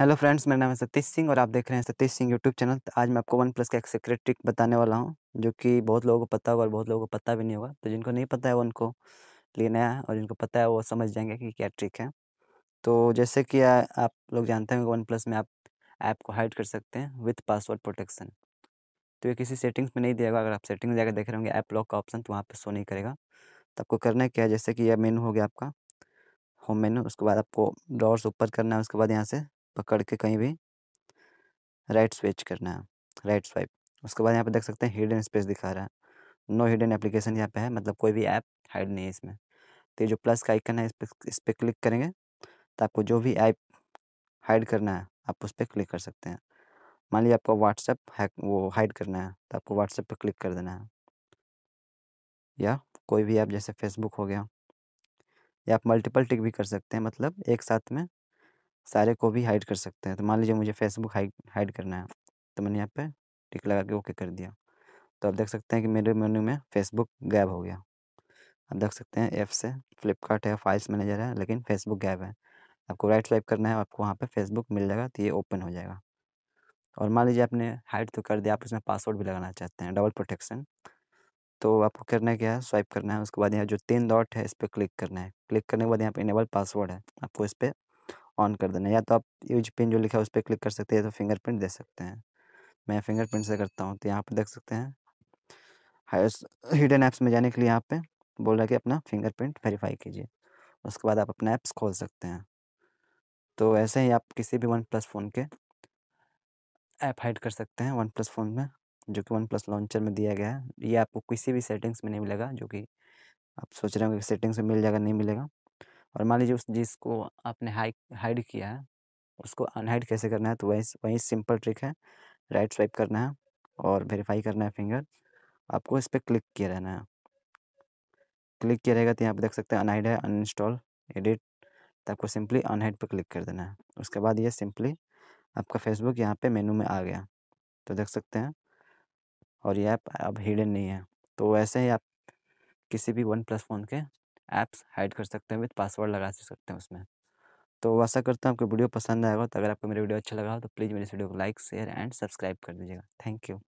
hello friends मेरा नाम है सतीश सिंह और आप देख रहे हैं सतीश सिंह यूट्यूब चैनल आज मैं आपको वन प्लस का एक सीक्रेट ट्रिक बताने वाला हूँ जो कि बहुत लोगों को पता होगा और बहुत लोगों को पता भी नहीं होगा तो जिनको नहीं पता है वो उनको लिए नया है और जिनको पता है वो समझ जाएंगे कि क्या ट्रिक है तो जैसे कि आ, आप लोग जानते हैं वन प्लस में आप ऐप को हाइड कर सकते हैं विथ पासवर्ड प्रोटेक्शन तो ये किसी सेटिंग्स में नहीं दिया अगर आप सेटिंग जाकर देख रहे होंगे ऐप लॉक का ऑप्शन तो वहाँ पर शो नहीं करेगा तो आपको करना क्या है जैसे कि यह मेनू हो गया आपका होम मेनू उसके बाद आपको डॉर्स ऊपर करना है उसके बाद यहाँ से पकड़ के कहीं भी राइट स्विच करना है राइट स्वाइप उसके बाद यहाँ पे देख सकते हैं हिडन स्पेस दिखा रहा है नो हिडन एप्लीकेशन यहाँ पे है मतलब कोई भी ऐप हाइड नहीं है इसमें तो ये जो प्लस का आइकन है इस पर इस पर क्लिक करेंगे तो आपको जो भी ऐप हाइड करना है आप उस पर क्लिक कर सकते हैं मान लीजिए आपको व्हाट्सएप है वो हाइड करना है तो आपको व्हाट्सएप पर क्लिक कर देना है या कोई भी ऐप जैसे फेसबुक हो गया या आप मल्टीपल टिक भी कर सकते हैं मतलब एक साथ में सारे को भी हाइड कर सकते हैं तो मान लीजिए मुझे फेसबुक हाइड हाइड करना है तो मैंने यहाँ पे टिक लगा के ओके कर दिया तो आप देख सकते हैं कि मेरे मेन्यू में फेसबुक गैप हो गया आप देख सकते हैं ऐप से फ्लिपकार्ट है फाइल्स मैनेजर है लेकिन फेसबुक गैप है आपको राइट स्वाइप करना है आपको वहाँ पर फेसबुक मिल जाएगा तो ये ओपन हो जाएगा और मान लीजिए आपने हाइड तो कर दिया आप इसमें पासवर्ड भी लगाना चाहते हैं डबल प्रोटेक्शन तो आपको करना क्या है स्वाइप करना है उसके बाद यहाँ जो तीन डॉट है इस पर क्लिक करना है क्लिक करने के बाद यहाँ पे इनेबल पासवर्ड है आपको इस पर ऑन कर देना या तो आप यूज पिन जो लिखा है उस पर क्लिक कर सकते हैं या तो फिंगरप्रिंट दे सकते हैं मैं फिंगरप्रिंट से करता हूँ तो यहाँ पर देख सकते हैं हिडन ऐप्स में जाने के लिए यहाँ पे बोल रहा है कि अपना फिंगरप्रिंट वेरीफाई कीजिए उसके बाद आप अपना ऐप्स खोल सकते हैं तो ऐसे ही आप किसी भी वन प्लस फ़ोन के ऐप हाइड कर सकते हैं वन प्लस फ़ोन में जो कि वन प्लस लॉन्चर में दिया गया है ये आपको किसी भी सेटिंग्स में नहीं मिलेगा जो कि आप सोच रहे होंगे सेटिंग्स में मिल जाएगा नहीं मिलेगा और मान लीजिए उस जिसको आपने हाइक हाइड किया है उसको अनहाइड कैसे करना है तो वही वही सिंपल ट्रिक है राइट स्वाइप करना है और वेरीफाई करना है फिंगर आपको इस पर क्लिक किया रहना है क्लिक किया रहेगा तो यहाँ पर देख सकते हैं अनहाइड है अनइंस्टॉल एडिट तो आपको सिंपली अनहाइड पर क्लिक कर देना है उसके बाद ये सिंपली आपका फेसबुक यहाँ पे मेनू में आ गया तो देख सकते हैं और ये ऐप अब हिडन नहीं है तो वैसे ही आप किसी भी वन प्लस फ़ोन के ऐप्स हाइड कर सकते हैं विद पासवर्ड लगा सकते हैं उसमें तो वैसा करता हूँ आपको वीडियो पसंद आएगा तो अगर आपको मेरा वीडियो अच्छा लगा हो तो प्लीज़ मेरे वीडियो को लाइक शेयर एंड सब्सक्राइब कर दीजिएगा थैंक यू